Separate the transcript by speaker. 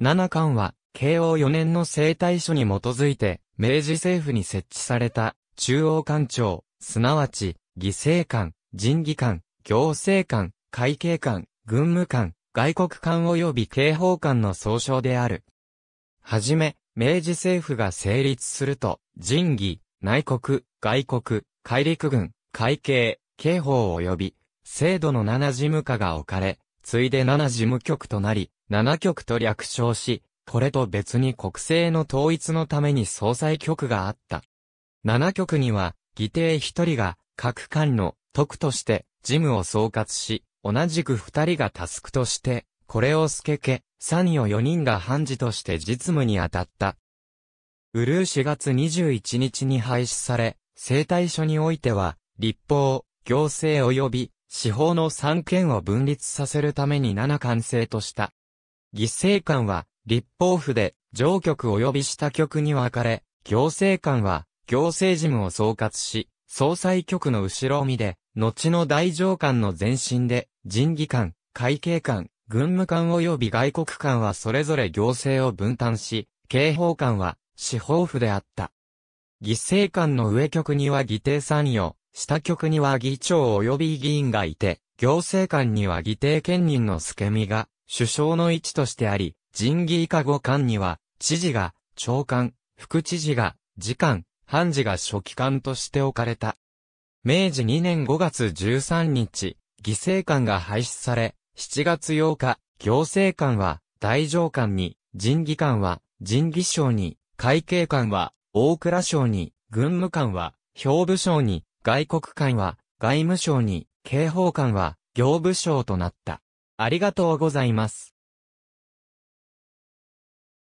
Speaker 1: 七巻は、慶応4年の生態書に基づいて、明治政府に設置された、中央官庁、すなわち、議政官、人技官、行政官、会計官、軍務官、外国官及び刑法官の総称である。はじめ、明治政府が成立すると、人技、内国、外国、海陸軍、会計、刑法及び、制度の七事務課が置かれ、ついで7事務局となり、7局と略称し、これと別に国政の統一のために総裁局があった。7局には、議定1人が、各官の徳として事務を総括し、同じく2人がタスクとして、これを助け、ニオ4人が判事として実務に当たった。ウルー4月21日に廃止され、生態所においては、立法、行政及び司法の三権を分立させるために七官制とした。議政官は、立法府で、上局及び下局に分かれ、行政官は、行政事務を総括し、総裁局の後ろ身で、後の大上官の前身で、人技官、会計官、軍務官及び外国官はそれぞれ行政を分担し、刑法官は、司法府であった。議政官の上局には議定参与、下局には議長及び議員がいて、行政官には議定兼任の助みが、首相の位置としてあり、人議以下五官には、知事が、長官、副知事が、次官、判事が書記官として置かれた。明治2年5月13日、議政官が廃止され、7月8日、行政官は大上官に、人議官は人議省に、会計官は大倉省に、軍務官は兵部省に、外国官は外務省に、警報官は行部省となった。ありがとうご
Speaker 2: ざいます。